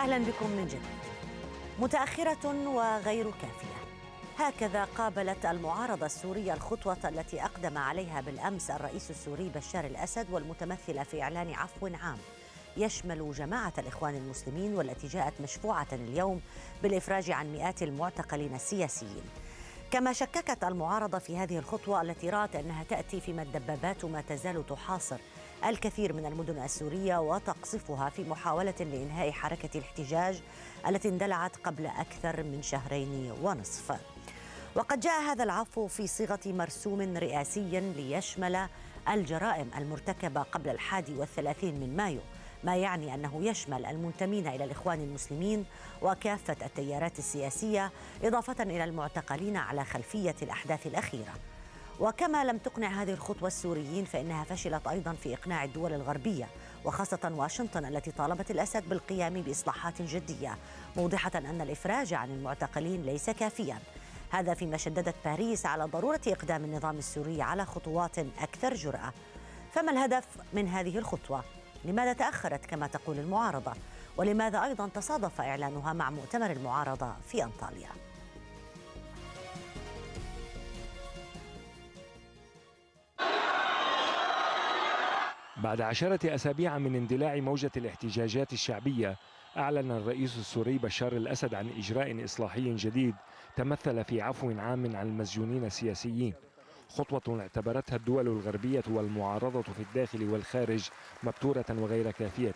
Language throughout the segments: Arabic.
أهلا بكم من جديد متأخرة وغير كافية هكذا قابلت المعارضة السورية الخطوة التي أقدم عليها بالأمس الرئيس السوري بشار الأسد والمتمثلة في إعلان عفو عام يشمل جماعة الإخوان المسلمين والتي جاءت مشفوعة اليوم بالإفراج عن مئات المعتقلين السياسيين كما شككت المعارضة في هذه الخطوة التي رأت أنها تأتي فيما الدبابات ما تزال تحاصر الكثير من المدن السورية وتقصفها في محاولة لإنهاء حركة الاحتجاج التي اندلعت قبل أكثر من شهرين ونصف وقد جاء هذا العفو في صيغة مرسوم رئاسي ليشمل الجرائم المرتكبة قبل الحادي والثلاثين من مايو ما يعني أنه يشمل المنتمين إلى الإخوان المسلمين وكافة التيارات السياسية إضافة إلى المعتقلين على خلفية الأحداث الأخيرة وكما لم تقنع هذه الخطوة السوريين فإنها فشلت أيضا في إقناع الدول الغربية وخاصة واشنطن التي طالبت الأسد بالقيام بإصلاحات جدية موضحة أن الإفراج عن المعتقلين ليس كافيا هذا فيما شددت باريس على ضرورة إقدام النظام السوري على خطوات أكثر جرأة فما الهدف من هذه الخطوة؟ لماذا تأخرت كما تقول المعارضة؟ ولماذا أيضا تصادف إعلانها مع مؤتمر المعارضة في أنطاليا؟ بعد عشرة أسابيع من اندلاع موجة الاحتجاجات الشعبية أعلن الرئيس السوري بشار الأسد عن إجراء إصلاحي جديد تمثل في عفو عام عن المسجونين السياسيين خطوة اعتبرتها الدول الغربية والمعارضة في الداخل والخارج مبتورة وغير كافية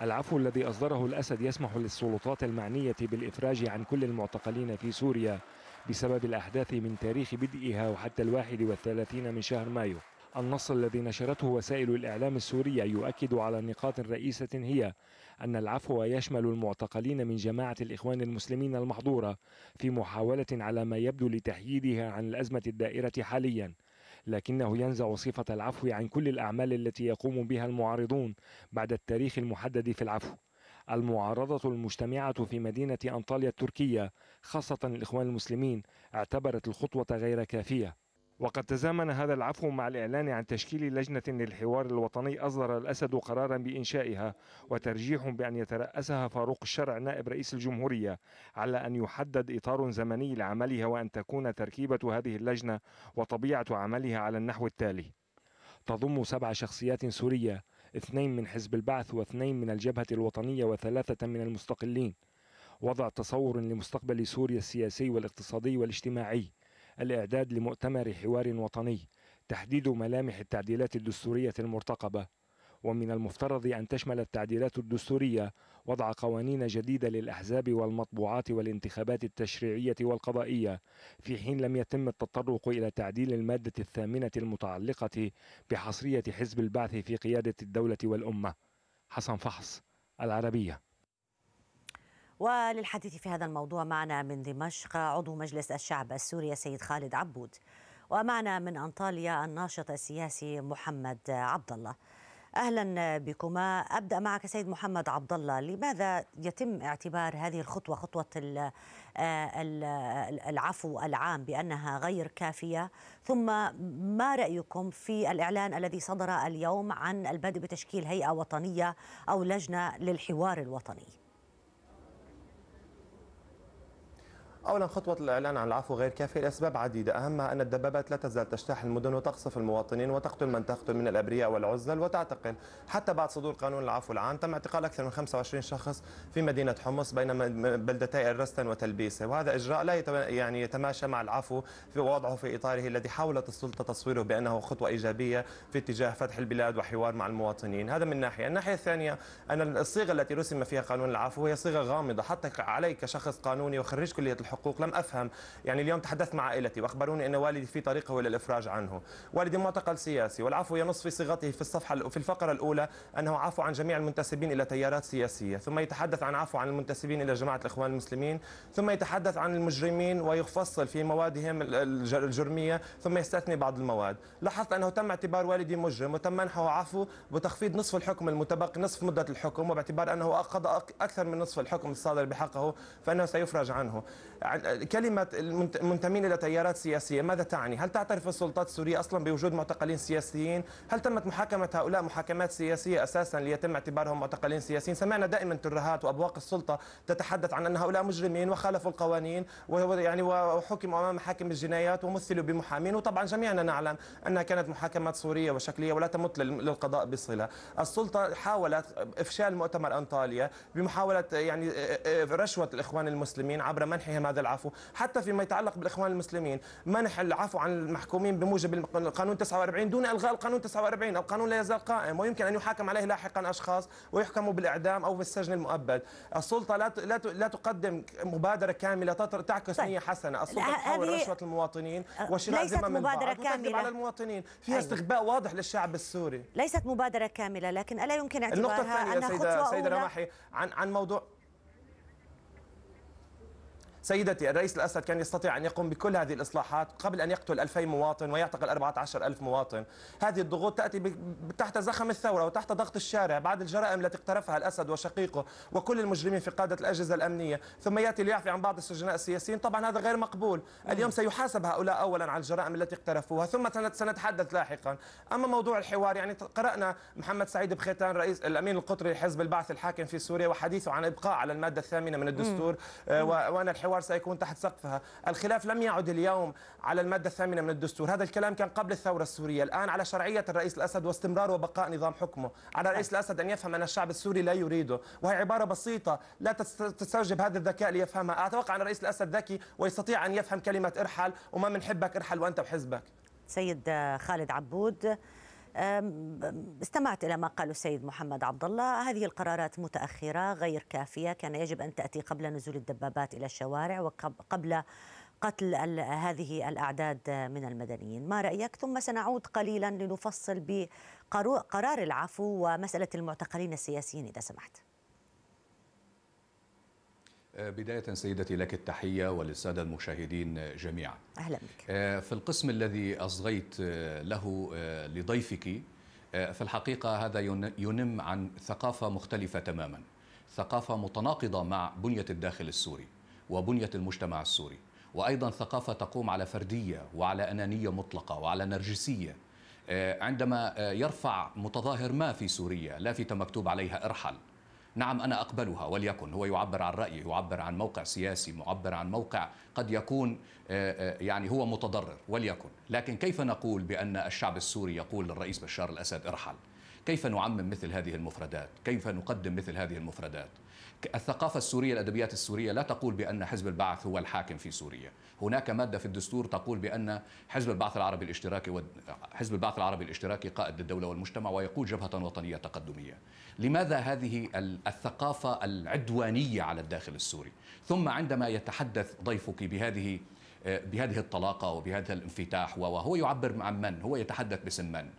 العفو الذي أصدره الأسد يسمح للسلطات المعنية بالإفراج عن كل المعتقلين في سوريا بسبب الأحداث من تاريخ بدئها وحتى الواحد والثلاثين من شهر مايو النص الذي نشرته وسائل الإعلام السورية يؤكد على نقاط رئيسة هي أن العفو يشمل المعتقلين من جماعة الإخوان المسلمين المحظورة في محاولة على ما يبدو لتحييدها عن الأزمة الدائرة حالياً لكنه ينزع صفة العفو عن كل الأعمال التي يقوم بها المعارضون بعد التاريخ المحدد في العفو المعارضة المجتمعة في مدينة أنطاليا التركية خاصة الإخوان المسلمين اعتبرت الخطوة غير كافية وقد تزامن هذا العفو مع الإعلان عن تشكيل لجنة للحوار الوطني أصدر الأسد قرارا بإنشائها وترجيح بأن يترأسها فاروق الشرع نائب رئيس الجمهورية على أن يحدد إطار زمني لعملها وأن تكون تركيبة هذه اللجنة وطبيعة عملها على النحو التالي تضم سبع شخصيات سورية اثنين من حزب البعث واثنين من الجبهة الوطنية وثلاثة من المستقلين وضع تصور لمستقبل سوريا السياسي والاقتصادي والاجتماعي الإعداد لمؤتمر حوار وطني تحديد ملامح التعديلات الدستورية المرتقبة ومن المفترض أن تشمل التعديلات الدستورية وضع قوانين جديدة للأحزاب والمطبوعات والانتخابات التشريعية والقضائية في حين لم يتم التطرق إلى تعديل المادة الثامنة المتعلقة بحصرية حزب البعث في قيادة الدولة والأمة حسن فحص العربية وللحديث في هذا الموضوع معنا من دمشق عضو مجلس الشعب السوري سيد خالد عبود ومعنا من أنطاليا الناشط السياسي محمد عبد الله أهلا بكما أبدأ معك سيد محمد عبد الله لماذا يتم اعتبار هذه الخطوة خطوة آه، العفو العام بأنها غير كافية ثم ما رأيكم في الإعلان الذي صدر اليوم عن البدء بتشكيل هيئة وطنية أو لجنة للحوار الوطني أولا خطوة الإعلان عن العفو غير كافية لأسباب عديدة أهمها أن الدبابات لا تزال تجتاح المدن وتقصف المواطنين وتقتل من تقتل من الأبرياء والعزل وتعتقل حتى بعد صدور قانون العفو العام تم اعتقال أكثر من 25 شخص في مدينة حمص بين بلدتي الرستن وتلبيسة وهذا إجراء لا يعني يتماشى مع العفو في وضعه في إطاره الذي حاولت السلطة تصويره بأنه خطوة إيجابية في اتجاه فتح البلاد وحوار مع المواطنين هذا من ناحية الناحية الثانية أن الصيغة التي رسم فيها قانون العفو هي صيغة غامضة حتى عليك شخص قانوني وخريج كلية الحقوق لم أفهم يعني اليوم تحدثت مع عائلتي وأخبروني أن والدي في طريقه إلى الإفراج عنه والدي معتقل سياسي والعفو ينص في صيغته في الصفحة في الفقرة الأولى أنه عفو عن جميع المنتسبين إلى تيارات سياسية ثم يتحدث عن عفو عن المنتسبين إلى جماعة الإخوان المسلمين ثم يتحدث عن المجرمين ويفصل في موادهم الجرمية ثم يستثني بعض المواد لاحظت أنه تم اعتبار والدي مجرم وتم منحه عفو وتخفيض نصف الحكم المتبقي نصف مدة الحكم وباعتبار أنه قضى أكثر من نصف الحكم الصادر بحقه فأنه سيفرج عنه كلمة المنتمين إلى تيارات سياسية ماذا تعني؟ هل تعترف السلطات السورية أصلا بوجود معتقلين سياسيين؟ هل تمت محاكمة هؤلاء محاكمات سياسية أساسا ليتم اعتبارهم معتقلين سياسيين؟ سمعنا دائما ترهات وأبواق السلطة تتحدث عن أن هؤلاء مجرمين وخالفوا القوانين ويعني وحكموا أمام محاكم الجنايات ومثلوا بمحامين وطبعا جميعنا نعلم أنها كانت محاكمات صورية وشكلية ولا تمت للقضاء بصلة السلطة حاولت إفشال مؤتمر أنطاليا بمحاولة يعني رشوة الإخوان المسلمين عبر منحهم هذا هذا العفو حتى فيما يتعلق بالاخوان المسلمين منح العفو عن المحكومين بموجب القانون 49 دون الغاء القانون 49 القانون لا يزال قائم ويمكن ان يحاكم عليه لاحقا اشخاص ويحكموا بالاعدام او بالسجن المؤبد السلطه لا لا لا تقدم مبادره كامله تعكس طيب. نيه حسنه السلطه تحاول رشوه المواطنين أه، وشراء ليست مبادره كامله على المواطنين فيها طيب. استخباء واضح للشعب السوري ليست مبادره كامله لكن الا يمكن اعتبارها النقطه الثانيه سيده سيده رماحي عن عن موضوع سيدتي الرئيس الأسد كان يستطيع أن يقوم بكل هذه الإصلاحات قبل أن يقتل 2000 مواطن ويعتقل 14000 مواطن هذه الضغوط تأتي تحت زخم الثورة وتحت ضغط الشارع بعد الجرائم التي اقترفها الأسد وشقيقه وكل المجرمين في قادة الأجهزة الأمنية ثم يأتي ليعفي عن بعض السجناء السياسيين طبعا هذا غير مقبول اليوم سيحاسب هؤلاء أولا على الجرائم التي اقترفوها ثم سنتحدث لاحقا أما موضوع الحوار يعني قرأنا محمد سعيد بخيتان رئيس الأمين القطري لحزب البعث الحاكم في سوريا وحديثه عن إبقاء على المادة الثامنة من الدستور آه، وأن الحوار الحوار سيكون تحت سقفها الخلاف لم يعد اليوم على المادة الثامنة من الدستور هذا الكلام كان قبل الثورة السورية الآن على شرعية الرئيس الأسد واستمرار وبقاء نظام حكمه على الرئيس الأسد أن يفهم أن الشعب السوري لا يريده وهي عبارة بسيطة لا تستوجب هذا الذكاء ليفهمها أتوقع أن الرئيس الأسد ذكي ويستطيع أن يفهم كلمة ارحل وما من حبك ارحل وأنت وحزبك سيد خالد عبود استمعت إلى ما قاله السيد محمد عبد الله هذه القرارات متأخرة غير كافية كان يجب أن تأتي قبل نزول الدبابات إلى الشوارع وقبل قتل هذه الأعداد من المدنيين ما رأيك ثم سنعود قليلا لنفصل بقرار العفو ومسألة المعتقلين السياسيين إذا سمحت آه، بداية سيدتي لك التحية وللسادة المشاهدين جميعا أهلا بك آه، في القسم الذي أصغيت آه، له لضيفك في الحقيقة هذا ينم عن ثقافة مختلفة تماما ثقافة متناقضة مع بنية الداخل السوري وبنية المجتمع السوري وأيضا ثقافة تقوم على فردية وعلى أنانية مطلقة وعلى نرجسية عندما يرفع متظاهر ما في سوريا لافتة مكتوب عليها ارحل نعم أنا أقبلها وليكن هو يعبر عن رأيه يعبر عن موقع سياسي معبر عن موقع قد يكون آه، آه، يعني هو متضرر وليكن لكن كيف نقول بأن الشعب السوري يقول للرئيس بشار الأسد ارحل كيف نعمم مثل هذه المفردات كيف نقدم مثل هذه المفردات الثقافة السورية الأدبيات السورية لا تقول بأن حزب البعث هو الحاكم في سوريا هناك مادة في الدستور تقول بأن حزب البعث العربي الاشتراكي حزب البعث العربي الاشتراكي قائد للدولة والمجتمع ويقود جبهة وطنية تقدمية لماذا هذه الثقافة العدوانية على الداخل السوري ثم عندما يتحدث ضيفك بهذه بهذه الطلاقة وبهذا الانفتاح وهو يعبر عن من هو يتحدث باسم من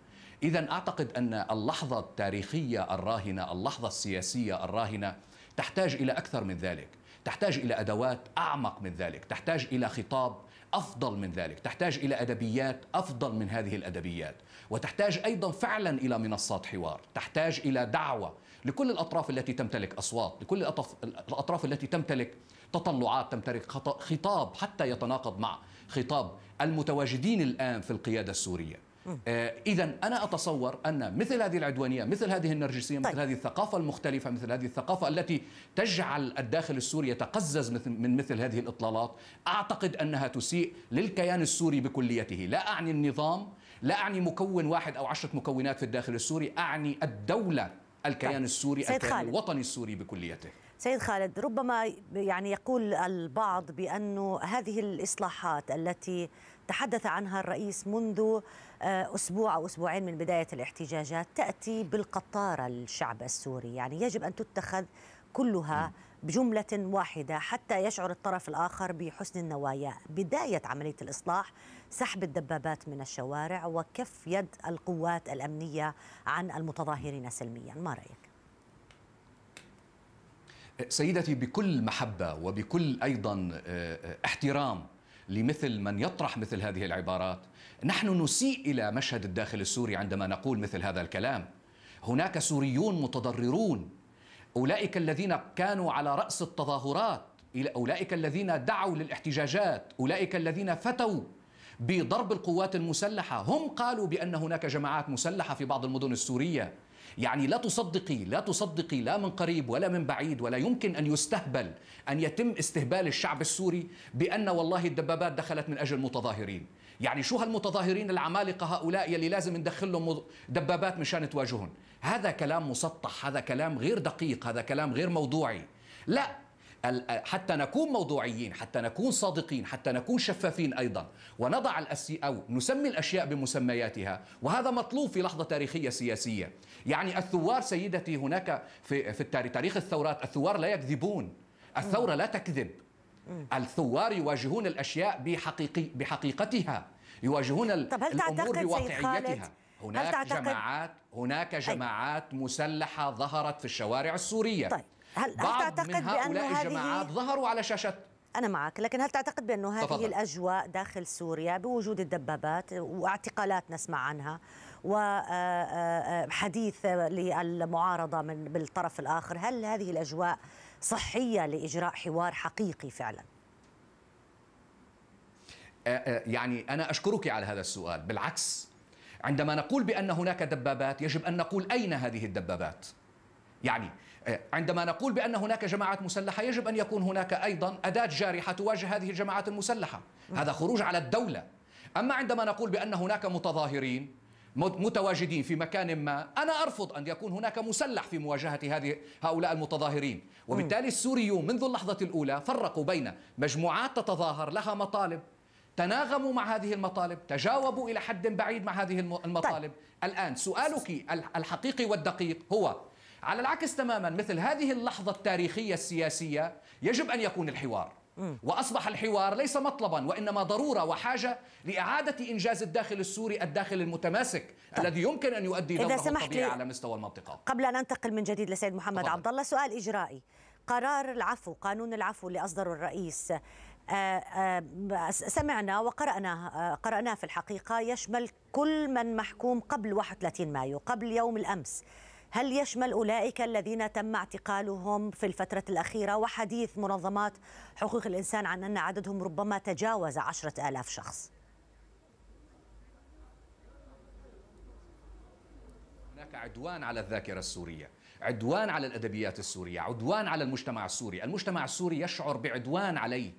إذا أعتقد أن اللحظة التاريخية الراهنة اللحظة السياسية الراهنة تحتاج الى اكثر من ذلك تحتاج الى ادوات اعمق من ذلك تحتاج الى خطاب افضل من ذلك تحتاج الى ادبيات افضل من هذه الادبيات وتحتاج ايضا فعلا الى منصات حوار تحتاج الى دعوه لكل الاطراف التي تمتلك اصوات لكل الاطراف التي تمتلك تطلعات تمتلك خطاب حتى يتناقض مع خطاب المتواجدين الان في القياده السوريه آه، اذا انا اتصور ان مثل هذه العدوانيه مثل هذه النرجسيه مثل طيب. هذه الثقافه المختلفه مثل هذه الثقافه التي تجعل الداخل السوري يتقزز من مثل هذه الاطلالات اعتقد انها تسيء للكيان السوري بكليته لا اعني النظام لا اعني مكون واحد او عشره مكونات في الداخل السوري اعني الدوله الكيان طيب. السوري الكيان الوطني السوري بكليته سيد خالد ربما يعني يقول البعض بأن هذه الإصلاحات التي تحدث عنها الرئيس منذ آه، أسبوع أو أسبوعين من بداية الاحتجاجات تأتي بالقطارة الشعب السوري يعني يجب أن تتخذ كلها بجملة واحدة حتى يشعر الطرف الآخر بحسن النوايا بداية عملية الإصلاح سحب الدبابات من الشوارع وكف يد القوات الأمنية عن المتظاهرين سلميا ما رأيك؟ سيدتي بكل محبة وبكل أيضا آه، آه، احترام لمثل من يطرح مثل هذه العبارات نحن نسيء إلى مشهد الداخل السوري عندما نقول مثل هذا الكلام هناك سوريون متضررون أولئك الذين كانوا على رأس التظاهرات أولئك الذين دعوا للاحتجاجات أولئك الذين فتوا بضرب القوات المسلحة هم قالوا بأن هناك جماعات مسلحة في بعض المدن السورية يعني لا تصدقي لا تصدقي لا من قريب ولا من بعيد ولا يمكن أن يستهبل أن يتم استهبال الشعب السوري بأن والله الدبابات دخلت من أجل متظاهرين يعني شو هالمتظاهرين العمالقة هؤلاء يلي لازم ندخل لهم دبابات مشان تواجههم هذا كلام مسطح هذا كلام غير دقيق هذا كلام غير موضوعي لا حتى نكون موضوعيين حتى نكون صادقين حتى نكون شفافين أيضا ونضع الأسي أو نسمي الأشياء بمسمياتها وهذا مطلوب في لحظة تاريخية سياسية يعني الثوار سيدتي هناك في, في تاريخ الثورات الثوار لا يكذبون الثورة لا تكذب الثوار يواجهون الأشياء بحقيقي بحقيقتها يواجهون طب هل الأمور بواقعيتها هناك جماعات هناك طيب. جماعات مسلحة ظهرت في الشوارع السورية طيب. هل, هل تعتقد بأن هذه الجماعات ظهروا على شاشات أنا معك لكن هل تعتقد بأن هذه تفضل. الأجواء داخل سوريا بوجود الدبابات واعتقالات نسمع عنها وحديث آه، آه، آه، للمعارضة من بالطرف الآخر هل هذه الأجواء صحية لإجراء حوار حقيقي فعلا؟ يعني أنا أشكرك على هذا السؤال بالعكس عندما نقول بأن هناك دبابات يجب أن نقول أين هذه الدبابات يعني عندما نقول بأن هناك جماعات مسلحة يجب أن يكون هناك أيضا أداة جارحة تواجه هذه الجماعات المسلحة هذا خروج على الدولة أما عندما نقول بأن هناك متظاهرين متواجدين في مكان ما أنا أرفض أن يكون هناك مسلح في مواجهة هذه هؤلاء المتظاهرين وبالتالي السوريون منذ اللحظة الأولى فرقوا بين مجموعات تتظاهر لها مطالب تناغموا مع هذه المطالب تجاوبوا إلى حد بعيد مع هذه المطالب طيب. الآن سؤالك الحقيقي والدقيق هو على العكس تماما مثل هذه اللحظة التاريخية السياسية يجب أن يكون الحوار وأصبح الحوار ليس مطلبا وإنما ضرورة وحاجة لإعادة إنجاز الداخل السوري الداخل المتماسك طيب. الذي يمكن أن يؤدي إلى الطبيعي على مستوى المنطقة قبل أن أنتقل من جديد لسيد محمد عبد الله سؤال إجرائي قرار العفو قانون العفو اللي أصدره الرئيس آه، آه، سمعنا وقرأنا آه، قرأناه في الحقيقة يشمل كل من محكوم قبل 31 مايو قبل يوم الأمس هل يشمل أولئك الذين تم اعتقالهم في الفترة الأخيرة وحديث منظمات حقوق الإنسان عن أن عددهم ربما تجاوز عشرة آلاف شخص؟ هناك عدوان على الذاكرة السورية عدوان على الأدبيات السورية عدوان على المجتمع السوري المجتمع السوري يشعر بعدوان عليه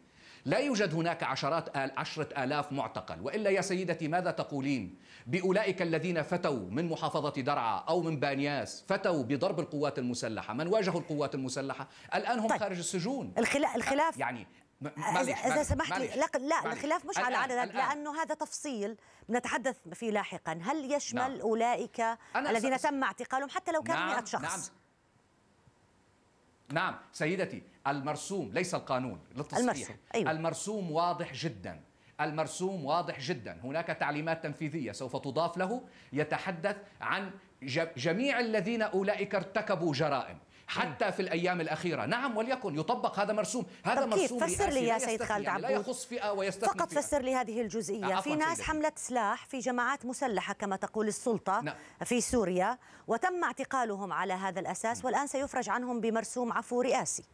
لا يوجد هناك عشرات آل عشرة آلاف معتقل وإلا يا سيدتي ماذا تقولين بأولئك الذين فتوا من محافظة درعا أو من بانياس فتوا بضرب القوات المسلحة من واجهوا القوات المسلحة الآن هم طيب. خارج السجون أه، الخلاف يعني اذا سمحت لي لا, لا الخلاف مش على العدد لانه هذا تفصيل نتحدث فيه لاحقا هل يشمل نعم. اولئك الذين تم اعتقالهم حتى لو كانوا نعم. 100 شخص نعم نعم سيدتي المرسوم ليس القانون للتصحيح المرسوم, أيوة. المرسوم واضح جدا المرسوم واضح جدا هناك تعليمات تنفيذية سوف تضاف له يتحدث عن جميع الذين أولئك ارتكبوا جرائم حتى في الايام الاخيره نعم وليكن يطبق هذا مرسوم هذا طب مرسوم كيف فسر لي يا سيد خالد عبود لا يخص فئه ويستثني فقط فئة. فسر لي هذه الجزئيه نعم، في ناس حملة حملت سلاح في جماعات مسلحه كما تقول السلطه نعم. في سوريا وتم اعتقالهم على هذا الاساس والان سيفرج عنهم بمرسوم عفو رئاسي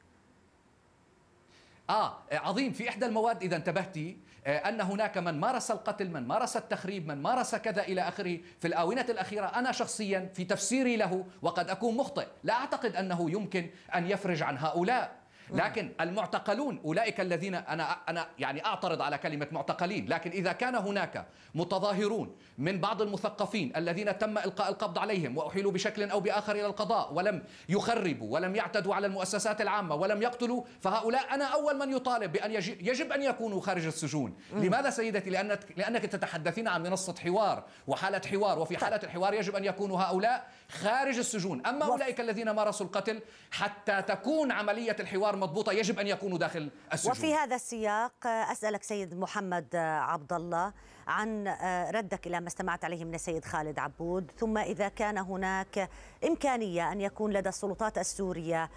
آه،, آه عظيم في إحدى المواد إذا انتبهتي آه، أن هناك من مارس القتل من مارس التخريب من مارس كذا إلى آخره في الآونة الأخيرة أنا شخصيا في تفسيري له وقد أكون مخطئ لا أعتقد أنه يمكن أن يفرج عن هؤلاء لكن المعتقلون أولئك الذين أنا أنا يعني أعترض على كلمة معتقلين لكن إذا كان هناك متظاهرون من بعض المثقفين الذين تم إلقاء القبض عليهم وأحيلوا بشكل أو بآخر إلى القضاء ولم يخربوا ولم يعتدوا على المؤسسات العامة ولم يقتلوا فهؤلاء أنا أول من يطالب بأن يجب أن يكونوا خارج السجون لماذا سيدتي لأنك, لأنك تتحدثين عن منصة حوار وحالة حوار وفي طيب. حالة الحوار يجب أن يكون هؤلاء خارج السجون أما أولئك الذين مارسوا القتل حتى تكون عملية الحوار مضبوطة يجب أن يكونوا داخل السجون وفي هذا السياق أسألك سيد محمد عبد الله عن آه، ردك إلى ما استمعت عليه من السيد خالد عبود ثم إذا كان هناك إمكانية أن يكون لدى السلطات السورية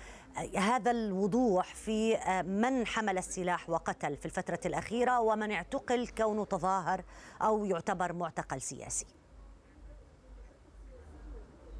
آه، هذا الوضوح في آه، من حمل السلاح وقتل في الفترة الأخيرة ومن اعتقل كونه تظاهر أو يعتبر معتقل سياسي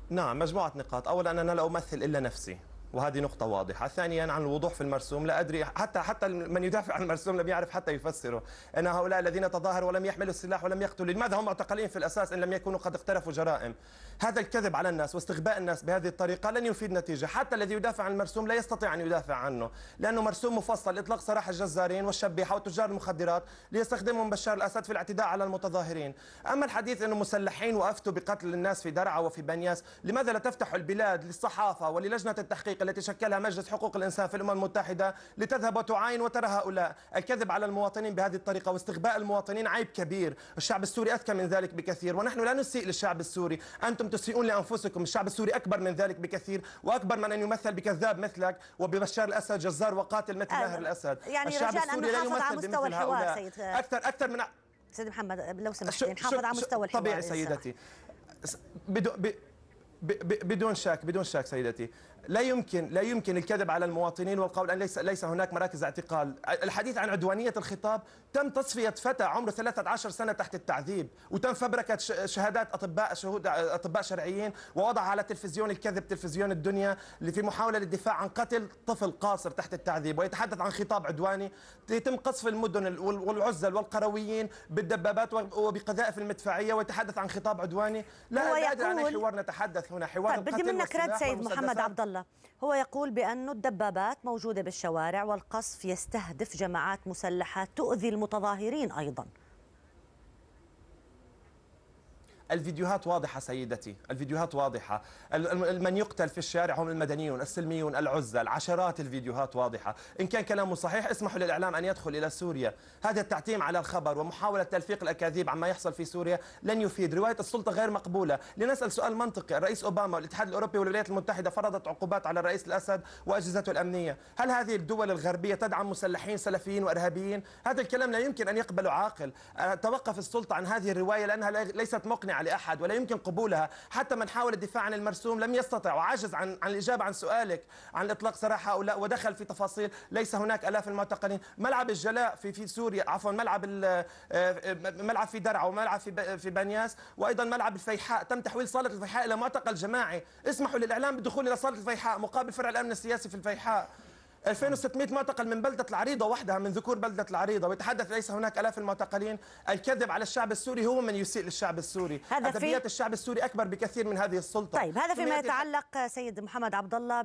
نعم مجموعة نقاط أولا أنا لا أمثل إلا نفسي وهذه نقطة واضحة، ثانيا عن الوضوح في المرسوم لا أدري حتى حتى من يدافع عن المرسوم لم يعرف حتى يفسره، أن هؤلاء الذين تظاهروا ولم يحملوا السلاح ولم يقتلوا، لماذا هم معتقلين في الأساس إن لم يكونوا قد اقترفوا جرائم؟ هذا الكذب على الناس واستغباء الناس بهذه الطريقة لن يفيد نتيجة، حتى الذي يدافع عن المرسوم لا يستطيع أن يدافع عنه، لأنه مرسوم مفصل إطلاق سراح الجزارين والشبيحة وتجار المخدرات ليستخدمهم بشار الأسد في الاعتداء على المتظاهرين، أما الحديث أنه مسلحين وأفتوا بقتل الناس في درعا وفي بنياس، لماذا لا تفتحوا البلاد للصحافة وللجنة التحقيق الوثيقة التي شكلها مجلس حقوق الإنسان في الأمم المتحدة لتذهب وتعاين وترى هؤلاء الكذب على المواطنين بهذه الطريقة واستغباء المواطنين عيب كبير الشعب السوري أذكى من ذلك بكثير ونحن لا نسيء للشعب السوري أنتم تسيئون لأنفسكم الشعب السوري أكبر من ذلك بكثير وأكبر من أن يمثل بكذاب مثلك وببشار الأسد جزار وقاتل مثل ماهر آه، الأسد يعني الشعب السوري لا يمثل على مستوى الحوار سيد أكثر أكثر من سيد محمد لو سمحت نحافظ على مستوى الحوار طبيعي سيدتي بدون بدون شك بدون شك سيدتي لا يمكن لا يمكن الكذب على المواطنين والقول ان ليس ليس هناك مراكز اعتقال، الحديث عن عدوانيه الخطاب، تم تصفيه فتى عمره 13 سنه تحت التعذيب، وتم فبركه شهادات اطباء شهود اطباء شرعيين ووضع على تلفزيون الكذب تلفزيون الدنيا اللي في محاوله للدفاع عن قتل طفل قاصر تحت التعذيب ويتحدث عن خطاب عدواني، يتم قصف المدن والعزل والقرويين بالدبابات وبقذائف المدفعيه ويتحدث عن خطاب عدواني، لا, لا ادري عن حوار نتحدث هنا حوار طيب بدي منك رد سيد محمد عبد الله الله هو يقول بأن الدبابات موجودة بالشوارع والقصف يستهدف جماعات مسلحة تؤذي المتظاهرين أيضاً الفيديوهات واضحة سيدتي الفيديوهات واضحة من يقتل في الشارع هم المدنيون السلميون العزل عشرات الفيديوهات واضحة إن كان كلامه صحيح اسمحوا للإعلام أن يدخل إلى سوريا هذا التعتيم على الخبر ومحاولة تلفيق الأكاذيب عما يحصل في سوريا لن يفيد رواية السلطة غير مقبولة لنسأل سؤال منطقي الرئيس أوباما والاتحاد الأوروبي والولايات المتحدة فرضت عقوبات على الرئيس الأسد وأجهزته الأمنية هل هذه الدول الغربية تدعم مسلحين سلفيين وإرهابيين هذا الكلام لا يمكن أن يقبله عاقل أه، توقف السلطة عن هذه الرواية لأنها ليست مقنعة لأحد ولا يمكن قبولها حتى من حاول الدفاع عن المرسوم لم يستطع وعجز عن, عن الإجابة عن سؤالك عن إطلاق سراح هؤلاء ودخل في تفاصيل ليس هناك آلاف المعتقلين ملعب الجلاء في في سوريا عفوا ملعب آه، آه، ملعب في درعا وملعب في في بنياس وأيضا ملعب الفيحاء تم تحويل صالة الفيحاء إلى معتقل جماعي اسمحوا للإعلام بالدخول إلى صالة الفيحاء مقابل فرع الأمن السياسي في الفيحاء 2600 معتقل من بلدة العريضة وحدها من ذكور بلدة العريضة ويتحدث ليس هناك آلاف المعتقلين الكذب على الشعب السوري هو من يسيء للشعب السوري هذا أدبيات في... الشعب السوري أكبر بكثير من هذه السلطة طيب هذا فيما يتعلق سيد محمد عبد الله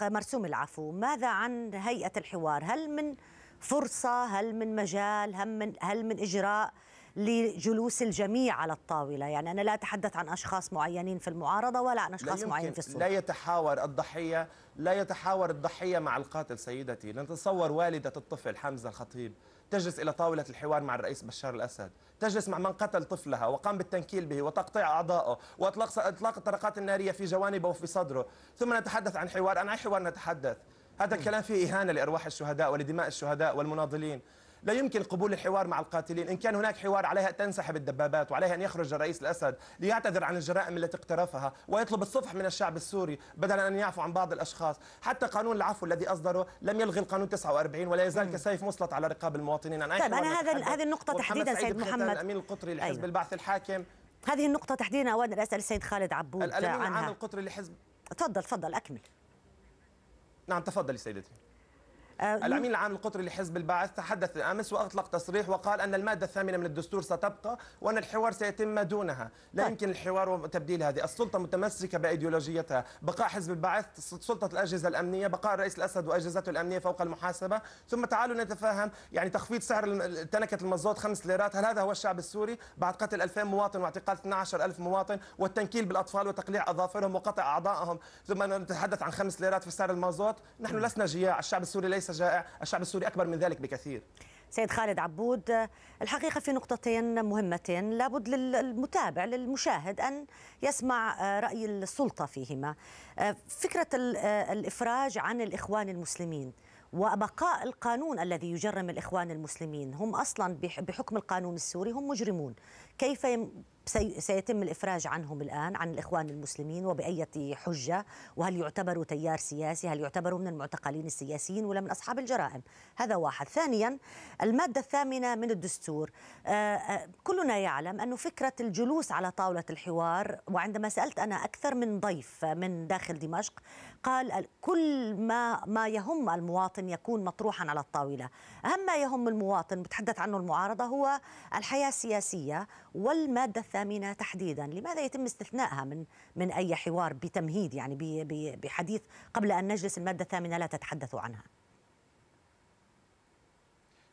بمرسوم العفو ماذا عن هيئة الحوار هل من فرصة هل من مجال هل من, هل من إجراء لجلوس الجميع على الطاوله يعني انا لا اتحدث عن اشخاص معينين في المعارضه ولا عن اشخاص معينين في السلطه لا يتحاور الضحيه لا يتحاور الضحيه مع القاتل سيدتي لنتصور والده الطفل حمزه الخطيب تجلس إلى طاولة الحوار مع الرئيس بشار الأسد تجلس مع من قتل طفلها وقام بالتنكيل به وتقطيع أعضائه وإطلاق إطلاق الطرقات النارية في جوانبه وفي صدره ثم نتحدث عن حوار عن أي حوار نتحدث هذا الكلام فيه إهانة لأرواح الشهداء ولدماء الشهداء والمناضلين لا يمكن قبول الحوار مع القاتلين إن كان هناك حوار عليها تنسحب الدبابات وعليها أن يخرج الرئيس الأسد ليعتذر عن الجرائم التي اقترفها ويطلب الصفح من الشعب السوري بدلا أن يعفو عن بعض الأشخاص حتى قانون العفو الذي أصدره لم يلغي القانون 49 ولا يزال كسيف مسلط على رقاب المواطنين أنا طيب أنا هذا هذه النقطة تحديدا سيد محمد الأمين القطري لحزب أيوه. البعث الحاكم هذه النقطة تحديدا أود أن أسأل السيد خالد عبود الأمين عنها القطري لحزب تفضل تفضل أكمل نعم تفضلي سيدتي آه، العميل العام القطري لحزب البعث تحدث امس واطلق تصريح وقال ان الماده الثامنه من الدستور ستبقى وان الحوار سيتم دونها، لا طيب. يمكن الحوار وتبديل هذه، السلطه متمسكه بايديولوجيتها، بقاء حزب البعث، سلطه الاجهزه الامنيه، بقاء الرئيس الاسد واجهزته الامنيه فوق المحاسبه، ثم تعالوا نتفاهم يعني تخفيض سعر تنكه المازوت خمس ليرات، هل هذا هو الشعب السوري بعد قتل 2000 مواطن واعتقال 12000 مواطن والتنكيل بالاطفال وتقليع اظافرهم وقطع اعضائهم، ثم نتحدث عن خمس ليرات في سعر المازوت، نحن لسنا جياع، الشعب السوري ليس جائع الشعب السوري أكبر من ذلك بكثير سيد خالد عبود الحقيقة في نقطتين مهمتين لابد للمتابع للمشاهد أن يسمع آه، رأي السلطة فيهما آه، فكرة آه، الإفراج عن الإخوان المسلمين وبقاء القانون الذي يجرم الإخوان المسلمين هم أصلا بحكم القانون السوري هم مجرمون كيف سيتم الإفراج عنهم الآن عن الإخوان المسلمين وباي حجة وهل يعتبروا تيار سياسي هل يعتبروا من المعتقلين السياسيين ولا من أصحاب الجرائم هذا واحد ثانيا المادة الثامنة من الدستور آه، آه، كلنا يعلم انه فكرة الجلوس على طاولة الحوار وعندما سألت أنا أكثر من ضيف من داخل دمشق قال كل ما, ما يهم المواطن يكون مطروحا على الطاولة أهم ما يهم المواطن بتحدث عنه المعارضة هو الحياة السياسية والمادة الثامنة تحديدا لماذا يتم استثنائها من من أي حوار بتمهيد يعني بحديث قبل أن نجلس المادة الثامنة لا تتحدث عنها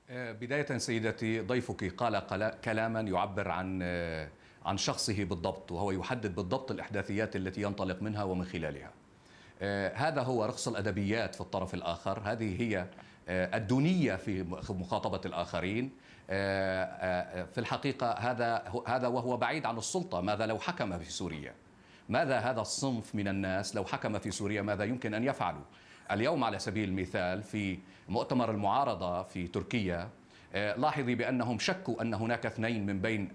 آه، بداية سيدتي ضيفك قال كلاما يعبر عن آه، عن شخصه بالضبط وهو يحدد بالضبط الإحداثيات التي ينطلق منها ومن خلالها آه، هذا هو رقص الأدبيات في الطرف الآخر هذه هي الدونية في مخاطبة الآخرين آه، آه، في الحقيقة هذا هذا وهو بعيد عن السلطة ماذا لو حكم في سوريا ماذا هذا الصنف من الناس لو حكم في سوريا ماذا يمكن أن يفعلوا اليوم على سبيل المثال في مؤتمر المعارضة في تركيا آه، لاحظي بأنهم شكوا أن هناك اثنين من بين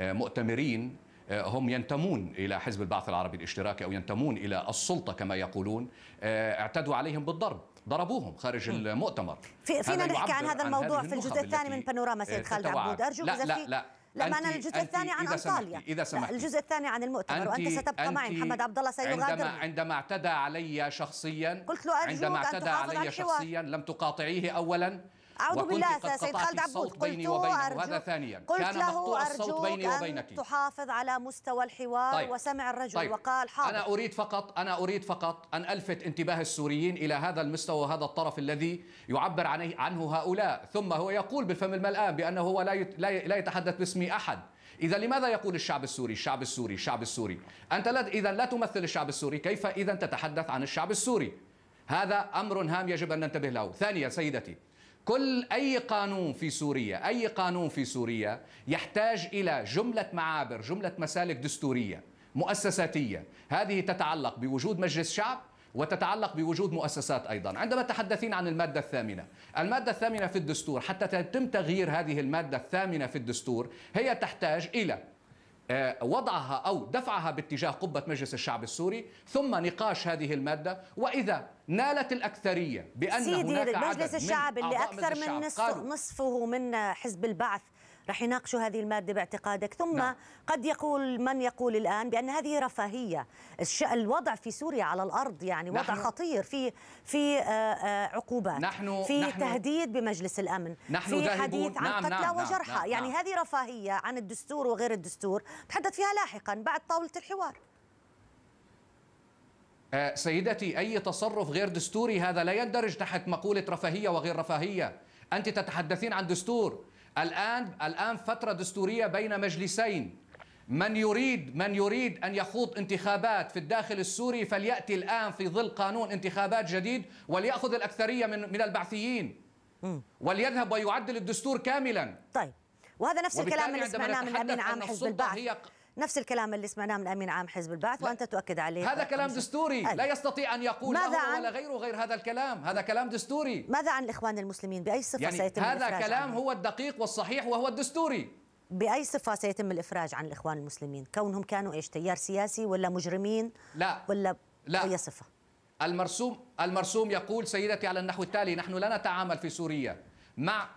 المؤتمرين هم ينتمون إلى حزب البعث العربي الاشتراكي أو ينتمون إلى السلطة كما يقولون اعتدوا عليهم بالضرب ضربوهم خارج المؤتمر في فينا نحكي عن هذا الموضوع عن في الجزء الثاني من بانوراما سيد خالد عبود ارجوك لا لا لا لا أنا الجزء الثاني عن انطاليا إذا سمحت الجزء الثاني عن المؤتمر أنت وانت ستبقى أنت معي محمد عبد الله سيغادر عندما عندما اعتدى علي شخصيا قلت له أرجوك عندما اعتدى علي شخصيا لم تقاطعيه اولا أعوذ بالله سيد خالد عبود قلت وهذا ثانيا قلت كان له أرجوك بيني وبينك أن تحافظ على مستوى الحوار طيب. وسمع الرجل طيب. وقال حاضر أنا أريد فقط أنا أريد فقط أن ألفت انتباه السوريين إلى هذا المستوى وهذا الطرف الذي يعبر عنه, عنه هؤلاء ثم هو يقول بالفم الملآن بأنه هو لا, لا يتحدث باسم أحد إذا لماذا يقول الشعب السوري الشعب السوري الشعب السوري أنت لا إذا لا تمثل الشعب السوري كيف إذا تتحدث عن الشعب السوري هذا أمر هام يجب أن ننتبه له ثانيا سيدتي كل أي قانون في سوريا أي قانون في سوريا يحتاج إلى جملة معابر جملة مسالك دستورية مؤسساتية هذه تتعلق بوجود مجلس شعب وتتعلق بوجود مؤسسات أيضا عندما تحدثين عن المادة الثامنة المادة الثامنة في الدستور حتى يتم تغيير هذه المادة الثامنة في الدستور هي تحتاج إلى آه، وضعها او دفعها باتجاه قبه مجلس الشعب السوري ثم نقاش هذه الماده واذا نالت الاكثريه بان سيدي هناك مجلس عدد الشعب من اللي اكثر من نصف نصفه من حزب البعث رح يناقشوا هذه المادة باعتقادك ثم نعم. قد يقول من يقول الآن بأن هذه رفاهية الوضع في سوريا على الأرض يعني وضع نحن خطير في في عقوبات نحن في نحن تهديد بمجلس الأمن نحن في حديث عن نعم قتلى نعم،, نعم وجرحى نعم يعني نعم هذه رفاهية عن الدستور وغير الدستور تحدث فيها لاحقا بعد طاولة الحوار آه، سيدتي أي تصرف غير دستوري هذا لا يندرج تحت مقولة رفاهية وغير رفاهية أنت تتحدثين عن دستور الآن الآن فترة دستورية بين مجلسين من يريد من يريد ان يخوض انتخابات في الداخل السوري فلياتي الان في ظل قانون انتخابات جديد ولياخذ الاكثريه من من البعثيين وليذهب ويعدل الدستور كاملا طيب وهذا نفس الكلام اللي سمعناه من امين عام حزب البعث هي نفس الكلام اللي سمعناه من امين عام حزب البعث وانت تؤكد عليه هذا كلام دستوري أي. لا يستطيع ان يقول ماذا عن... ولا غيره غير هذا الكلام هذا كلام دستوري ماذا عن الاخوان المسلمين باي صفه يعني سيتم هذا كلام عنه؟ هو الدقيق والصحيح وهو الدستوري بأي صفة سيتم الإفراج عن الإخوان المسلمين؟ كونهم كانوا إيش تيار سياسي ولا مجرمين؟ لا ولا لا أي صفة؟ المرسوم المرسوم يقول سيدتي على النحو التالي نحن لا نتعامل في سوريا مع آه،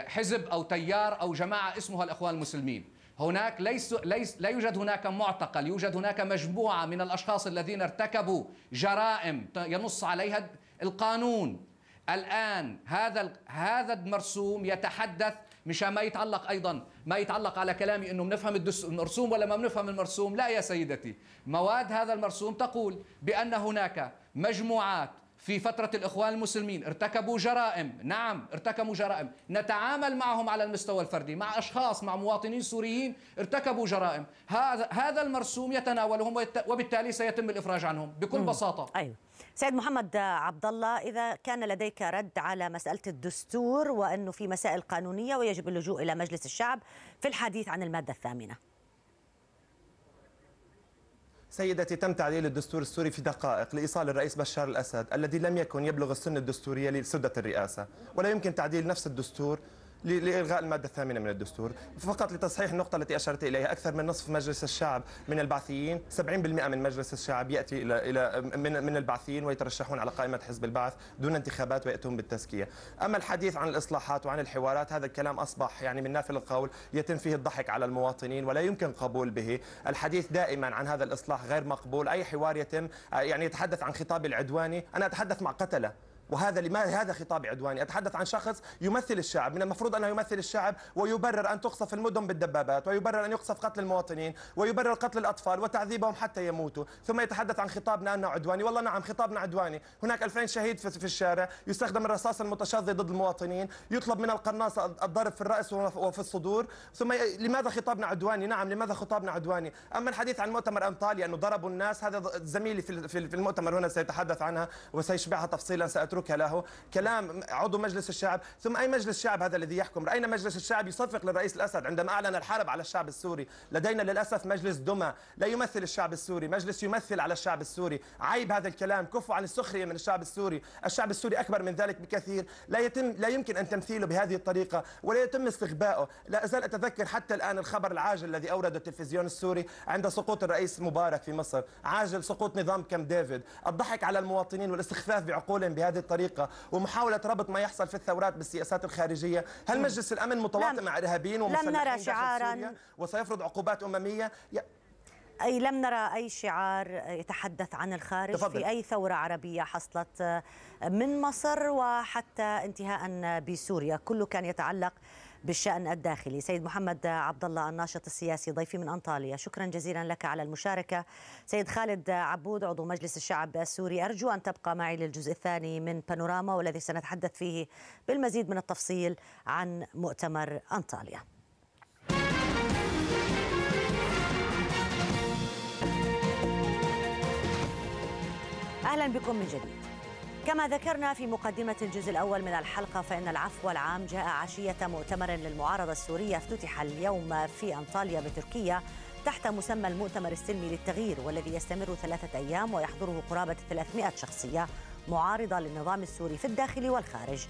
آه، حزب أو تيار أو جماعة اسمها الإخوان المسلمين هناك ليس, ليس لا يوجد هناك معتقل يوجد هناك مجموعة من الأشخاص الذين ارتكبوا جرائم ينص عليها القانون الآن هذا هذا المرسوم يتحدث مشان ما يتعلق ايضا ما يتعلق على كلامي انه بنفهم المرسوم ولا ما بنفهم المرسوم لا يا سيدتي مواد هذا المرسوم تقول بان هناك مجموعات في فترة الإخوان المسلمين ارتكبوا جرائم نعم ارتكبوا جرائم نتعامل معهم على المستوى الفردي مع أشخاص مع مواطنين سوريين ارتكبوا جرائم هذا هذا المرسوم يتناولهم وبالتالي سيتم الإفراج عنهم بكل بساطة أيوة سيد محمد عبد الله إذا كان لديك رد على مسألة الدستور وأنه في مسائل قانونية ويجب اللجوء إلى مجلس الشعب في الحديث عن المادة الثامنة سيدتي تم تعديل الدستور السوري في دقائق لإيصال الرئيس بشار الأسد الذي لم يكن يبلغ السن الدستورية لسدة الرئاسة ولا يمكن تعديل نفس الدستور لإلغاء المادة الثامنة من الدستور فقط لتصحيح النقطة التي أشرت إليها أكثر من نصف مجلس الشعب من البعثيين 70% من مجلس الشعب يأتي إلى إلى من من البعثيين ويترشحون على قائمة حزب البعث دون انتخابات ويأتون بالتزكية أما الحديث عن الإصلاحات وعن الحوارات هذا الكلام أصبح يعني من نافل القول يتم فيه الضحك على المواطنين ولا يمكن قبول به الحديث دائما عن هذا الإصلاح غير مقبول أي حوار يتم يعني يتحدث عن خطاب العدواني أنا أتحدث مع قتله وهذا لماذا هذا خطاب عدواني أتحدث عن شخص يمثل الشعب من المفروض أنه يمثل الشعب ويبرر أن تقصف المدن بالدبابات ويبرر أن يقصف قتل المواطنين ويبرر قتل الأطفال وتعذيبهم حتى يموتوا ثم يتحدث عن خطابنا أنه عدواني والله نعم خطابنا عدواني هناك 2000 شهيد في الشارع يستخدم الرصاص المتشظي ضد المواطنين يطلب من القناص الضرب في الرأس وفي الصدور ثم لماذا خطابنا عدواني نعم لماذا خطابنا عدواني أما الحديث عن مؤتمر أنطاليا أنه ضربوا الناس هذا زميلي في المؤتمر هنا سيتحدث عنها وسيشبعها تفصيلا سأترك يترك له كلام عضو مجلس الشعب ثم أي مجلس شعب هذا الذي يحكم رأينا مجلس الشعب يصفق للرئيس الأسد عندما أعلن الحرب على الشعب السوري لدينا للأسف مجلس دمى لا يمثل الشعب السوري مجلس يمثل على الشعب السوري عيب هذا الكلام كفوا عن السخرية من الشعب السوري الشعب السوري أكبر من ذلك بكثير لا يتم لا يمكن أن تمثيله بهذه الطريقة ولا يتم استغبائه لا أزال أتذكر حتى الآن الخبر العاجل الذي أورده التلفزيون السوري عند سقوط الرئيس مبارك في مصر عاجل سقوط نظام كام ديفيد الضحك على المواطنين والاستخفاف بعقولهم بهذه الطريقة طريقه ومحاوله ربط ما يحصل في الثورات بالسياسات الخارجيه هل مجلس الامن متواطئ مع ارهابيين ومسلحين لم نرى شعارا وسيفرض عقوبات امميه أي لم نرى أي شعار يتحدث عن الخارج تفضل. في أي ثورة عربية حصلت من مصر وحتى انتهاء بسوريا كله كان يتعلق بالشأن الداخلي سيد محمد عبد الله الناشط السياسي ضيفي من أنطاليا شكرا جزيلا لك على المشاركة سيد خالد عبود عضو مجلس الشعب السوري أرجو أن تبقى معي للجزء الثاني من بانوراما والذي سنتحدث فيه بالمزيد من التفصيل عن مؤتمر أنطاليا اهلا بكم من جديد كما ذكرنا في مقدمة الجزء الأول من الحلقة فإن العفو العام جاء عشية مؤتمر للمعارضة السورية افتتح اليوم في أنطاليا بتركيا تحت مسمى المؤتمر السلمي للتغيير والذي يستمر ثلاثة أيام ويحضره قرابة 300 شخصية معارضة للنظام السوري في الداخل والخارج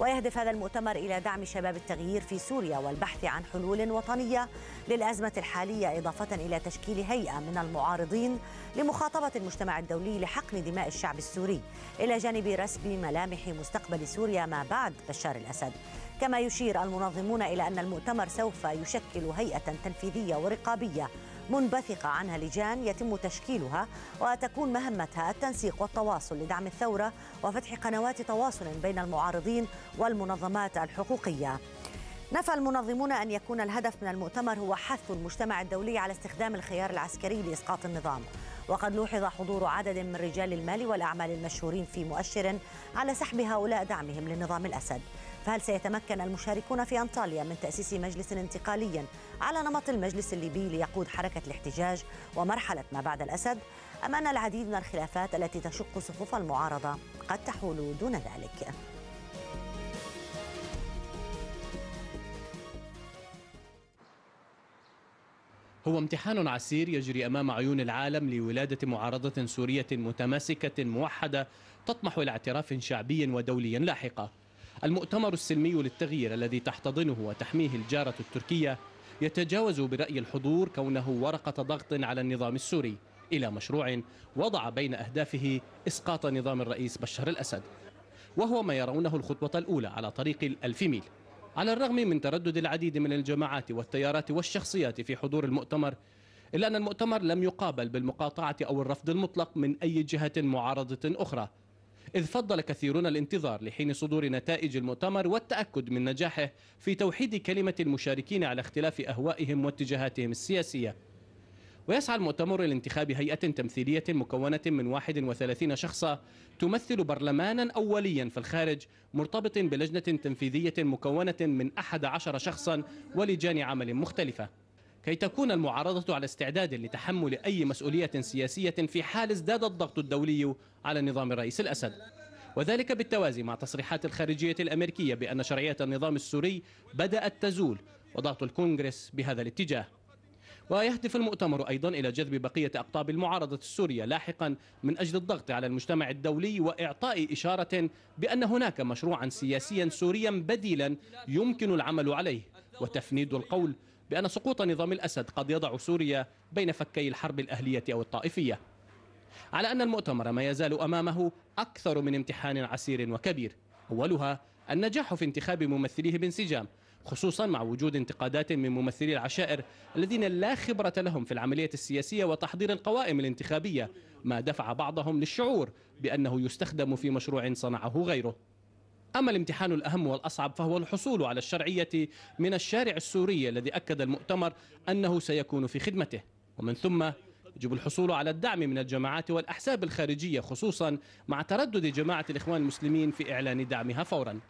ويهدف هذا المؤتمر إلى دعم شباب التغيير في سوريا والبحث عن حلول وطنية للأزمة الحالية إضافة إلى تشكيل هيئة من المعارضين لمخاطبة المجتمع الدولي لحقن دماء الشعب السوري إلى جانب رسم ملامح مستقبل سوريا ما بعد بشار الأسد كما يشير المنظمون إلى أن المؤتمر سوف يشكل هيئة تنفيذية ورقابية منبثقة عنها لجان يتم تشكيلها وتكون مهمتها التنسيق والتواصل لدعم الثورة وفتح قنوات تواصل بين المعارضين والمنظمات الحقوقية نفى المنظمون أن يكون الهدف من المؤتمر هو حث المجتمع الدولي على استخدام الخيار العسكري لإسقاط النظام وقد لوحظ حضور عدد من رجال المال والأعمال المشهورين في مؤشر على سحب هؤلاء دعمهم لنظام الأسد فهل سيتمكن المشاركون في أنطاليا من تأسيس مجلس انتقالي على نمط المجلس الليبي ليقود حركة الاحتجاج ومرحلة ما بعد الأسد أم أن العديد من الخلافات التي تشق صفوف المعارضة قد تحول دون ذلك؟ هو امتحان عسير يجري امام عيون العالم لولاده معارضه سوريه متماسكه موحده تطمح الى اعتراف شعبي ودولي لاحقه المؤتمر السلمي للتغيير الذي تحتضنه وتحميه الجارة التركية يتجاوز برأي الحضور كونه ورقة ضغط على النظام السوري إلى مشروع وضع بين أهدافه إسقاط نظام الرئيس بشار الأسد وهو ما يرونه الخطوة الأولى على طريق الألف ميل على الرغم من تردد العديد من الجماعات والتيارات والشخصيات في حضور المؤتمر إلا أن المؤتمر لم يقابل بالمقاطعة أو الرفض المطلق من أي جهة معارضة أخرى إذ فضل كثيرون الانتظار لحين صدور نتائج المؤتمر والتأكد من نجاحه في توحيد كلمة المشاركين على اختلاف أهوائهم واتجاهاتهم السياسية ويسعى المؤتمر لانتخاب هيئة تمثيلية مكونة من 31 شخصا تمثل برلمانا أوليا في الخارج مرتبط بلجنة تنفيذية مكونة من 11 شخصا ولجان عمل مختلفة كي تكون المعارضة على استعداد لتحمل أي مسؤولية سياسية في حال ازداد الضغط الدولي على نظام الرئيس الأسد وذلك بالتوازي مع تصريحات الخارجية الأمريكية بأن شرعية النظام السوري بدأت تزول وضغط الكونغرس بهذا الاتجاه ويهدف المؤتمر أيضا إلى جذب بقية أقطاب المعارضة السورية لاحقا من أجل الضغط على المجتمع الدولي وإعطاء إشارة بأن هناك مشروعا سياسيا سوريا بديلا يمكن العمل عليه وتفنيد القول بأن سقوط نظام الأسد قد يضع سوريا بين فكي الحرب الأهلية أو الطائفية على أن المؤتمر ما يزال أمامه أكثر من امتحان عسير وكبير أولها النجاح في انتخاب ممثليه بانسجام خصوصا مع وجود انتقادات من ممثلي العشائر الذين لا خبرة لهم في العملية السياسية وتحضير القوائم الانتخابية ما دفع بعضهم للشعور بأنه يستخدم في مشروع صنعه غيره أما الامتحان الأهم والأصعب فهو الحصول على الشرعية من الشارع السوري الذي أكد المؤتمر أنه سيكون في خدمته ومن ثم يجب الحصول على الدعم من الجماعات والأحزاب الخارجية خصوصا مع تردد جماعة الإخوان المسلمين في إعلان دعمها فورا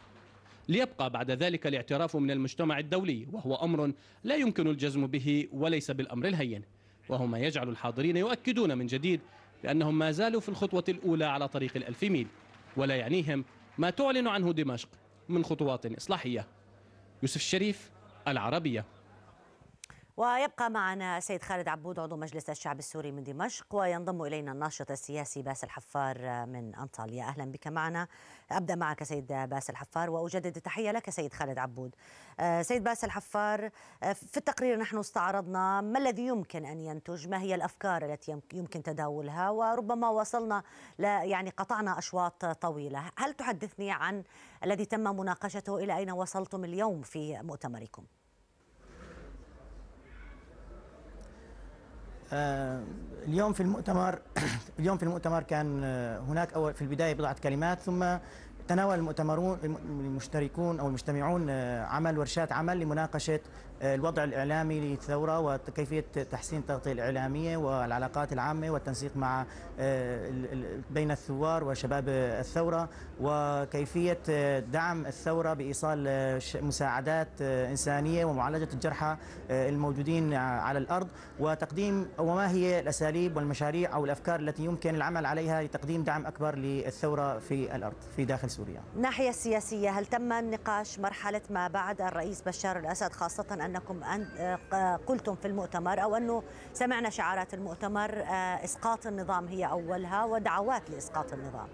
ليبقى بعد ذلك الاعتراف من المجتمع الدولي وهو أمر لا يمكن الجزم به وليس بالأمر الهين وهو ما يجعل الحاضرين يؤكدون من جديد بأنهم ما زالوا في الخطوة الأولى على طريق الألف ميل ولا يعنيهم ما تعلن عنه دمشق من خطوات إصلاحية يوسف الشريف العربية ويبقى معنا السيد خالد عبود عضو مجلس الشعب السوري من دمشق وينضم الينا الناشط السياسي باسل حفار من انطاليا اهلا بك معنا ابدا معك سيد باسل حفار واجدد التحيه لك سيد خالد عبود آه، سيد باسل حفار آه، في التقرير نحن استعرضنا ما الذي يمكن ان ينتج ما هي الافكار التي يمكن تداولها وربما وصلنا لا يعني قطعنا اشواط طويله هل تحدثني عن الذي تم مناقشته الى اين وصلتم اليوم في مؤتمركم آه، اليوم في المؤتمر اليوم في المؤتمر كان آه، هناك اول في البدايه بضعه كلمات ثم تناول المؤتمرون المشتركون او المجتمعون آه، عمل ورشات عمل لمناقشه الوضع الاعلامي للثوره وكيفيه تحسين التغطيه الاعلاميه والعلاقات العامه والتنسيق مع بين الثوار وشباب الثوره وكيفية آه، دعم الثورة بإيصال آه، مساعدات آه، إنسانية ومعالجة الجرحى الموجودين على الأرض وتقديم وما هي الأساليب والمشاريع أو الأفكار التي يمكن العمل عليها لتقديم دعم أكبر للثورة في الأرض في داخل سوريا ناحية سياسية هل تم النقاش مرحلة ما بعد الرئيس بشار الأسد خاصة أنكم قلتم في المؤتمر أو أنه سمعنا شعارات المؤتمر إسقاط النظام هي أولها ودعوات لإسقاط النظام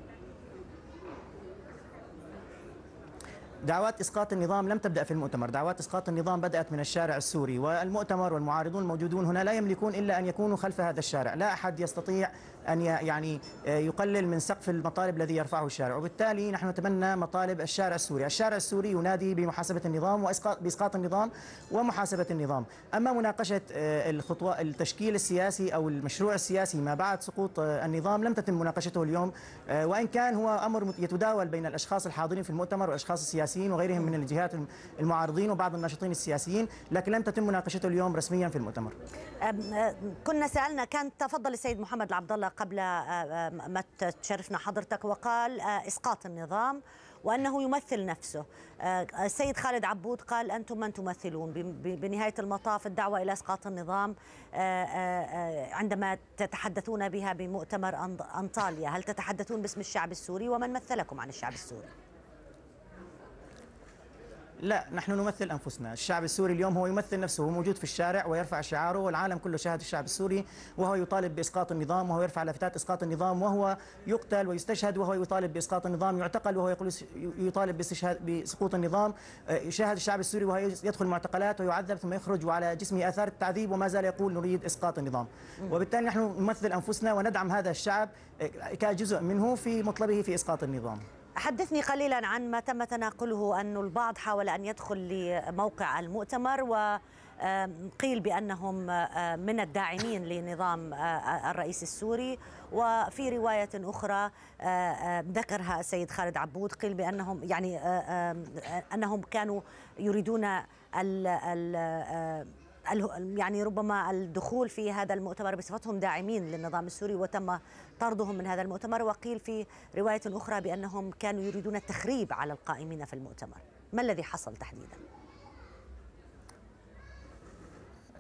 دعوات اسقاط النظام لم تبدا في المؤتمر، دعوات اسقاط النظام بدات من الشارع السوري والمؤتمر والمعارضون الموجودون هنا لا يملكون الا ان يكونوا خلف هذا الشارع، لا احد يستطيع أن يعني آه، يقلل من سقف المطالب الذي يرفعه الشارع وبالتالي نحن نتمنى مطالب الشارع السوري الشارع السوري ينادي بمحاسبة النظام واسقاط باسقاط النظام ومحاسبة النظام أما مناقشة آه، الخطوة التشكيل السياسي أو المشروع السياسي ما بعد سقوط آه، النظام لم تتم مناقشته اليوم وإن كان هو أمر يتداول بين الأشخاص الحاضرين في المؤتمر والأشخاص السياسيين وغيرهم من الجهات المعارضين وبعض الناشطين السياسيين لكن لم تتم مناقشته اليوم رسميا في المؤتمر كنا سألنا كان تفضل السيد محمد عبد الله قبل آه، آه، ما تشرفنا حضرتك وقال آه، إسقاط النظام وأنه يمثل نفسه السيد خالد عبود قال أنتم من تمثلون بنهاية المطاف الدعوة إلى إسقاط النظام عندما تتحدثون بها بمؤتمر أنطاليا هل تتحدثون باسم الشعب السوري ومن مثلكم عن الشعب السوري؟ لا نحن نمثل أنفسنا الشعب السوري اليوم هو يمثل نفسه هو موجود في الشارع ويرفع شعاره والعالم كله شاهد الشعب السوري وهو يطالب بإسقاط النظام وهو يرفع لافتات إسقاط النظام وهو يقتل ويستشهد وهو يطالب بإسقاط النظام يعتقل وهو يقول يطالب بسقوط النظام آه، يشاهد الشعب السوري وهو يدخل معتقلات ويعذب ثم يخرج وعلى جسمه آثار التعذيب وما زال يقول نريد إسقاط النظام وبالتالي نحن نمثل أنفسنا وندعم هذا الشعب آه، كجزء منه في مطلبه في إسقاط النظام حدثني قليلا عن ما تم تناقله أن البعض حاول أن يدخل لموقع المؤتمر و قيل بأنهم من الداعمين لنظام الرئيس السوري وفي رواية أخرى ذكرها السيد خالد عبود قيل بأنهم يعني أنهم كانوا يريدون ال ال يعني ربما الدخول في هذا المؤتمر بصفتهم داعمين للنظام السوري وتم طردهم من هذا المؤتمر وقيل في رواية أخرى بأنهم كانوا يريدون التخريب على القائمين في المؤتمر ما الذي حصل تحديدا؟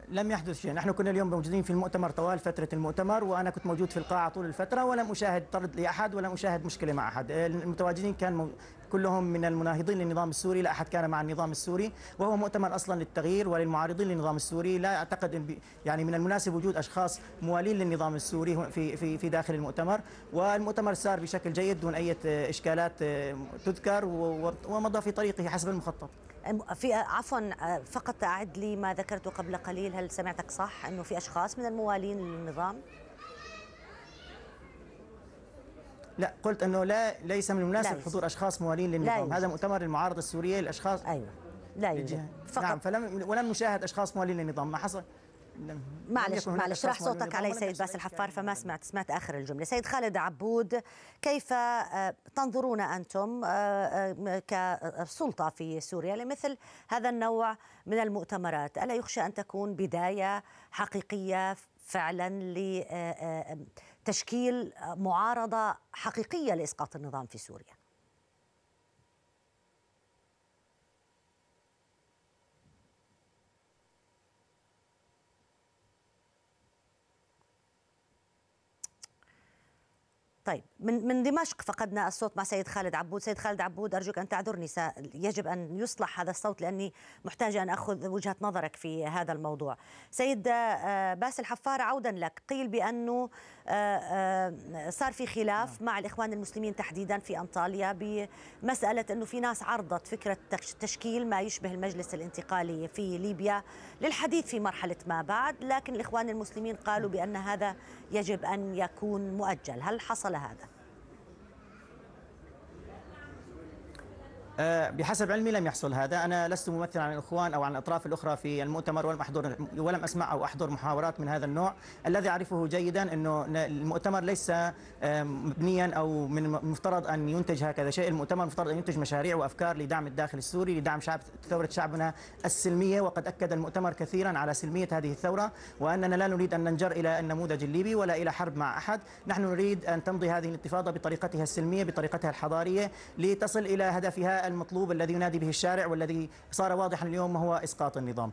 لم يحدث شيء نحن كنا اليوم موجودين في المؤتمر طوال فترة المؤتمر وأنا كنت موجود في القاعة طول الفترة ولم أشاهد طرد لأحد ولم أشاهد مشكلة مع أحد المتواجدين كان كلهم من المناهضين للنظام السوري لا أحد كان مع النظام السوري وهو مؤتمر أصلا للتغيير وللمعارضين للنظام السوري لا أعتقد إن يعني من المناسب وجود أشخاص موالين للنظام السوري في في في داخل المؤتمر والمؤتمر سار بشكل جيد دون أي إشكالات آه، تذكر ومضى في طريقه حسب المخطط في عفوا آه، فقط أعد لي ما ذكرته قبل قليل هل سمعتك صح أنه في أشخاص من الموالين للنظام لا قلت انه لا ليس من المناسب حضور اشخاص موالين للنظام هذا مؤتمر المعارضه السوريه للاشخاص ايوه لا يوجد فقط نعم فلم ولم نشاهد اشخاص موالين للنظام ما حصل معلش معلش راح صوتك علي سيد باسل الحفار فما سمعت سمعت اخر الجمله سيد خالد عبود كيف آه، تنظرون انتم آه، آه، كسلطه في سوريا لمثل هذا النوع من المؤتمرات الا يخشى ان تكون بدايه حقيقيه فعلا تشكيل معارضه حقيقيه لاسقاط النظام في سوريا طيب من من دمشق فقدنا الصوت مع سيد خالد عبود سيد خالد عبود أرجوك أن تعذرني يجب أن يصلح هذا الصوت لأني محتاجة أن أخذ وجهة نظرك في هذا الموضوع سيد آه، باس الحفار عودا لك قيل بأنه آه، آه، صار في خلاف نعم. مع الإخوان المسلمين تحديدا في أنطاليا بمسألة أنه في ناس عرضت فكرة تشكيل ما يشبه المجلس الانتقالي في ليبيا للحديث في مرحلة ما بعد لكن الإخوان المسلمين قالوا بأن هذا يجب أن يكون مؤجل هل حصل هذا؟ آه، بحسب علمي لم يحصل هذا أنا لست ممثلا عن الإخوان أو عن الأطراف الأخرى في المؤتمر ولم أحضر ولم أسمع أو أحضر محاورات من هذا النوع الذي أعرفه جيدا أنه المؤتمر ليس مبنيا أو من المفترض أن ينتج هكذا شيء المؤتمر مفترض أن ينتج مشاريع وأفكار لدعم الداخل السوري لدعم شعب ثورة شعبنا السلمية وقد أكد المؤتمر كثيرا على سلمية هذه الثورة وأننا لا نريد أن ننجر إلى النموذج الليبي ولا إلى حرب مع أحد نحن نريد أن تمضي هذه الانتفاضة بطريقتها السلمية بطريقتها الحضارية لتصل إلى هدفها المطلوب الذي ينادي به الشارع والذي صار واضحا اليوم هو إسقاط النظام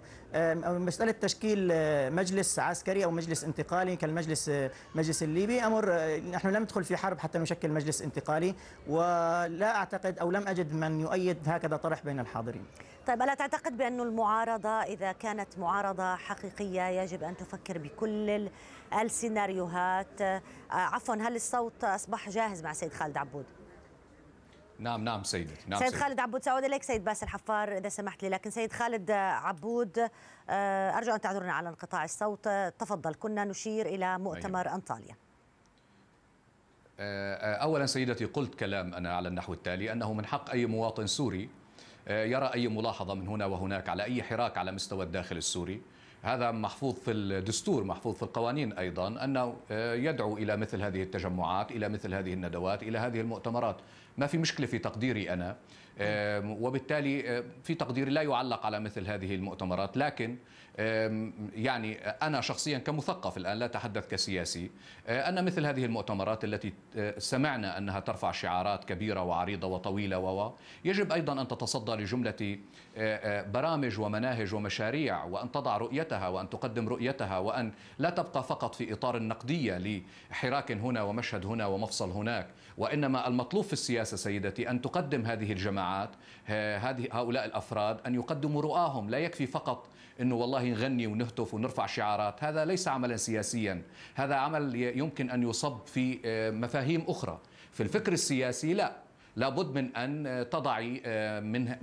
مسألة تشكيل آه، مجلس عسكري أو مجلس انتقالي كالمجلس آه، مجلس الليبي أمر آه، نحن لم ندخل في حرب حتى نشكل مجلس انتقالي ولا أعتقد أو لم أجد من يؤيد هكذا طرح بين الحاضرين طيب ألا تعتقد بأن المعارضة إذا كانت معارضة حقيقية يجب أن تفكر بكل السيناريوهات عفوا هل الصوت أصبح جاهز مع سيد خالد عبود؟ نعم نعم سيدتي نعم سيد, سيد خالد عبود سأعود إليك سيد باسل حفار إذا سمحت لي لكن سيد خالد عبود آه، أرجو أن تعذرنا على انقطاع الصوت تفضل كنا نشير إلى مؤتمر أيوة. أنطاليا آه، آه، أولا سيدتي قلت كلام أنا على النحو التالي أنه من حق أي مواطن سوري يرى أي ملاحظة من هنا وهناك على أي حراك على مستوى الداخل السوري هذا محفوظ في الدستور محفوظ في القوانين أيضا أنه آه، يدعو إلى مثل هذه التجمعات إلى مثل هذه الندوات إلى هذه المؤتمرات ما في مشكلة في تقديري أنا وبالتالي في تقديري لا يعلق على مثل هذه المؤتمرات لكن يعني أنا شخصيا كمثقف الآن لا أتحدث كسياسي آه، أن مثل هذه المؤتمرات التي آه، سمعنا أنها ترفع شعارات كبيرة وعريضة وطويلة و يجب أيضا أن تتصدى لجملة آه، برامج ومناهج ومشاريع وأن تضع رؤيتها وأن تقدم رؤيتها وأن لا تبقى فقط في إطار النقدية لحراك هنا ومشهد هنا ومفصل هناك وإنما المطلوب في السياسة سيدتي أن تقدم هذه الجماعات هذه هؤلاء الأفراد أن يقدموا رؤاهم لا يكفي فقط أنه والله نغني ونهتف ونرفع شعارات هذا ليس عملا سياسيا هذا عمل يمكن أن يصب في آه، مفاهيم أخرى في الفكر السياسي لا لابد من أن تضعي آه، من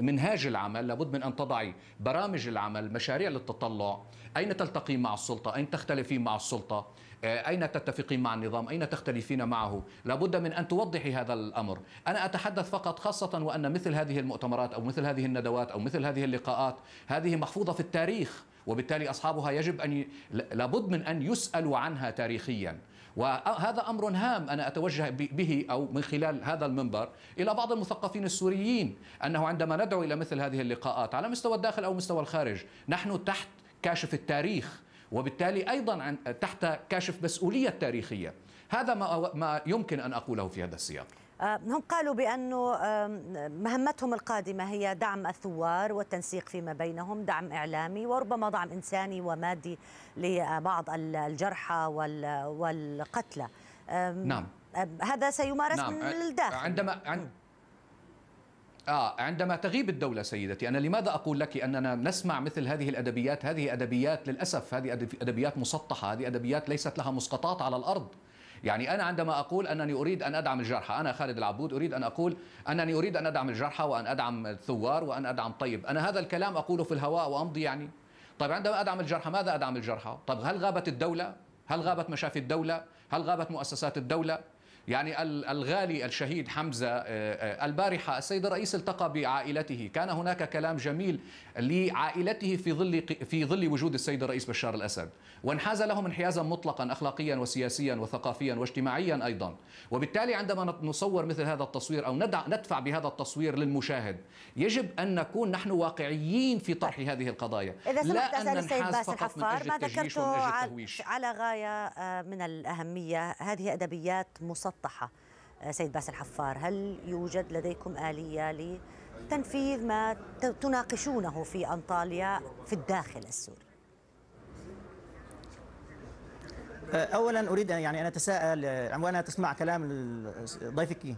منهاج العمل لابد من أن تضعي برامج العمل مشاريع للتطلع أين تلتقي مع السلطة أين تختلفين مع السلطة آه، أين تتفقين مع النظام أين تختلفين معه لابد من أن توضحي هذا الأمر أنا أتحدث فقط خاصة وأن مثل هذه المؤتمرات أو مثل هذه الندوات أو مثل هذه اللقاءات هذه محفوظة في التاريخ وبالتالي أصحابها يجب أن لابد من أن يسألوا عنها تاريخيا وهذا أمر هام أنا أتوجه به أو من خلال هذا المنبر إلى بعض المثقفين السوريين أنه عندما ندعو إلى مثل هذه اللقاءات على مستوى الداخل أو مستوى الخارج نحن تحت كاشف التاريخ وبالتالي أيضا تحت كاشف مسؤولية تاريخية هذا ما يمكن أن أقوله في هذا السياق آه، هم قالوا بأنه مهمتهم القادمة هي دعم الثوار والتنسيق فيما بينهم دعم إعلامي وربما دعم إنساني ومادي لبعض الجرحى والقتلى نعم هذا سيمارس نعم. من الداخل عندما عن... آه عندما تغيب الدولة سيدتي أنا لماذا أقول لك أننا نسمع مثل هذه الأدبيات هذه أدبيات للأسف هذه أدبيات مسطحة هذه أدبيات ليست لها مسقطات على الأرض يعني أنا عندما أقول أنني أريد أن أدعم الجرحى أنا خالد العبود أريد أن أقول أنني أريد أن أدعم الجرحى وأن أدعم الثوار وأن أدعم طيب أنا هذا الكلام أقوله في الهواء وأمضي يعني طيب عندما أدعم الجرحى ماذا أدعم الجرحى طيب هل غابت الدولة هل غابت مشافي الدولة هل غابت مؤسسات الدولة يعني الغالي الشهيد حمزة آه، آه، البارحة السيد الرئيس التقى بعائلته كان هناك كلام جميل لعائلته في ظل في ظل وجود السيد الرئيس بشار الأسد وانحاز لهم انحيازا مطلقا أخلاقيا وسياسيا وثقافيا واجتماعيا أيضا وبالتالي عندما نصور مثل هذا التصوير أو ندفع بهذا التصوير للمشاهد يجب أن نكون نحن واقعيين في طرح هذه القضايا إذا سمحت أسأل السيد باسل حفار ما ذكرته على غاية آه، من الأهمية هذه أدبيات مسطحة مسطحه آه، سيد باسل حفار هل يوجد لديكم آلية لتنفيذ ما تناقشونه في أنطاليا في الداخل السوري آه، أولا أريد يعني أن أتساءل آه، عموانا تسمع كلام ضيفك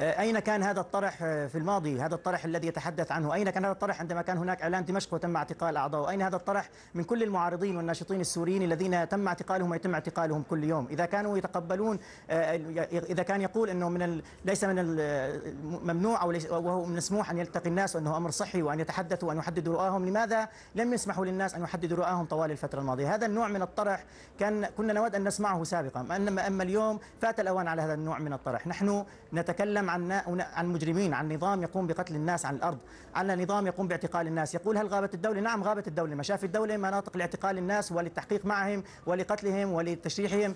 آه، أين كان هذا الطرح آه، في الماضي هذا الطرح الذي يتحدث عنه أين كان هذا الطرح عندما كان هناك إعلان دمشق وتم اعتقال أعضائه أين هذا الطرح من كل المعارضين والناشطين السوريين الذين تم اعتقالهم ويتم اعتقالهم كل يوم إذا كانوا يتقبلون آه، إذا كان يقول أنه من ال... ليس من الممنوع أو ليس... وهو مسموح أن يلتقي الناس وأنه أمر صحي وأن يتحدثوا وأن يحددوا رؤاهم لماذا لم يسمحوا للناس أن يحددوا رؤاهم طوال الفترة الماضية هذا النوع من الطرح كان كنا نود أن نسمعه سابقا أما اليوم فات الأوان على هذا النوع من الطرح نحن نتكلم عن عن مجرمين عن نظام يقوم بقتل الناس عن الارض على نظام يقوم باعتقال الناس يقول هل غابت الدوله نعم غابت الدوله مشافي الدوله مناطق لاعتقال الناس وللتحقيق معهم ولقتلهم ولتشريحهم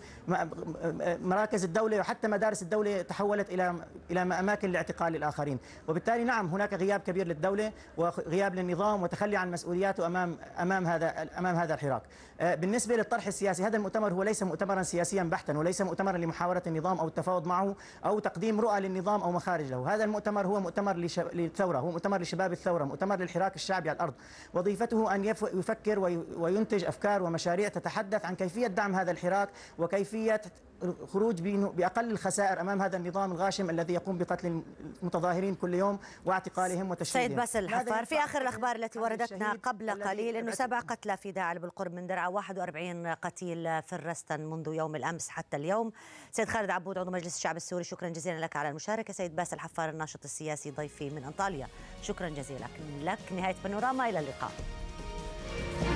مراكز الدوله وحتى مدارس الدوله تحولت الى الى اماكن لاعتقال الاخرين وبالتالي نعم هناك غياب كبير للدوله وغياب للنظام وتخلي عن مسؤولياته امام امام هذا امام هذا الحراك آه، بالنسبه للطرح السياسي هذا المؤتمر هو ليس مؤتمرا سياسيا بحتا وليس مؤتمرا لمحاوله النظام او التفاوض معه او تقديم رؤى للنظام أو مخارج له هذا المؤتمر هو مؤتمر للثورة هو مؤتمر لشباب الثورة مؤتمر للحراك الشعبي على الأرض وظيفته أن يفكر وينتج أفكار ومشاريع تتحدث عن كيفية دعم هذا الحراك وكيفية الخروج بأقل الخسائر أمام هذا النظام الغاشم الذي يقوم بقتل المتظاهرين كل يوم واعتقالهم وتشريدهم سيد باسل الحفار في آخر الأخبار التي وردتنا قبل قليل أنه سبع قتلى في داعل بالقرب من درعا 41 قتيل في الرستن منذ يوم الأمس حتى اليوم سيد خالد عبود عضو مجلس الشعب السوري شكرا جزيلا لك على المشاركة سيد باسل الحفار الناشط السياسي ضيفي من أنطاليا شكرا جزيلا لك نهاية بانوراما إلى اللقاء